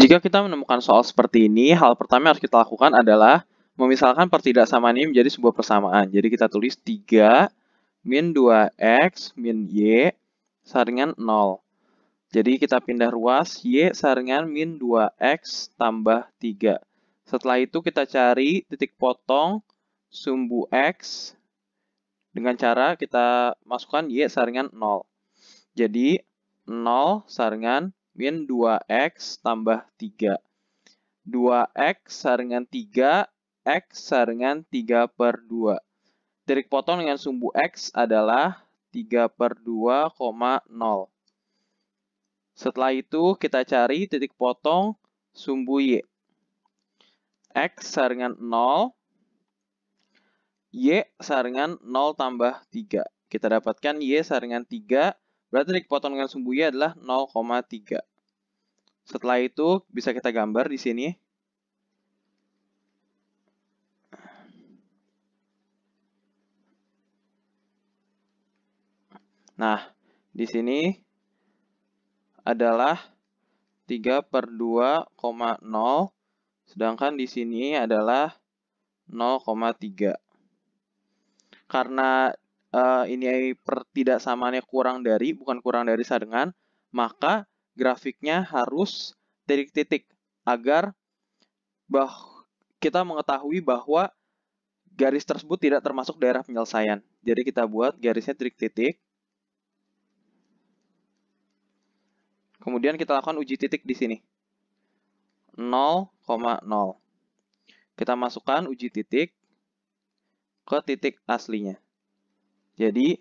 Jika kita menemukan soal seperti ini, hal pertama yang harus kita lakukan adalah memisalkan pertidaksamaan ini menjadi sebuah persamaan. Jadi kita tulis 3 min 2x min y saringan 0. Jadi kita pindah ruas y saringan min 2x tambah 3. Setelah itu kita cari titik potong sumbu x dengan cara kita masukkan y saringan 0. Jadi 0 saringan Min 2X tambah 3. 2X saringan 3, X saringan 3 per 2. Titik potong dengan sumbu X adalah 3 per 2, 0. Setelah itu kita cari titik potong sumbu Y. X saringan 0, Y saringan 0 tambah 3. Kita dapatkan Y saringan 3 Berarti nilai sumbu dengan Y adalah 0,3. Setelah itu bisa kita gambar di sini. Nah, di sini adalah 3 per 2,0, sedangkan di sini adalah 0,3. Karena uh, ini pertidaksamaannya kurang dari, bukan kurang dari sama dengan, maka grafiknya harus titik-titik agar bah kita mengetahui bahwa garis tersebut tidak termasuk daerah penyelesaian. Jadi kita buat garisnya titik-titik. Kemudian kita lakukan uji titik di sini. 0,0. Kita masukkan uji titik ke titik aslinya. Jadi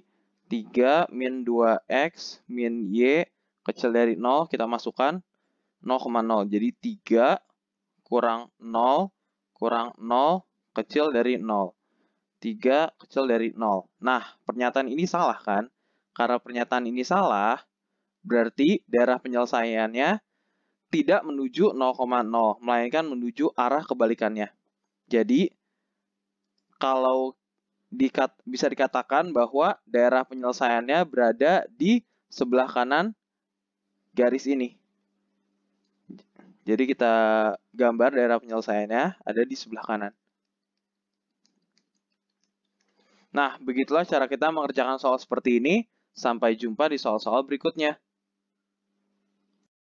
3 min 2x min y kecil dari 0 kita masukkan 0,0. Jadi 3 kurang 0 kurang 0 kecil dari 0. 3 kecil dari 0. Nah, pernyataan ini salah kan? Karena pernyataan ini salah, berarti daerah penyelesaiannya tidak menuju 0,0, melainkan menuju arah kebalikannya. Jadi, kalau dikat, bisa dikatakan bahwa daerah penyelesaiannya berada di sebelah kanan garis ini. Jadi kita gambar daerah penyelesaiannya ada di sebelah kanan. Nah, begitulah cara kita mengerjakan soal seperti ini. Sampai jumpa di soal-soal berikutnya.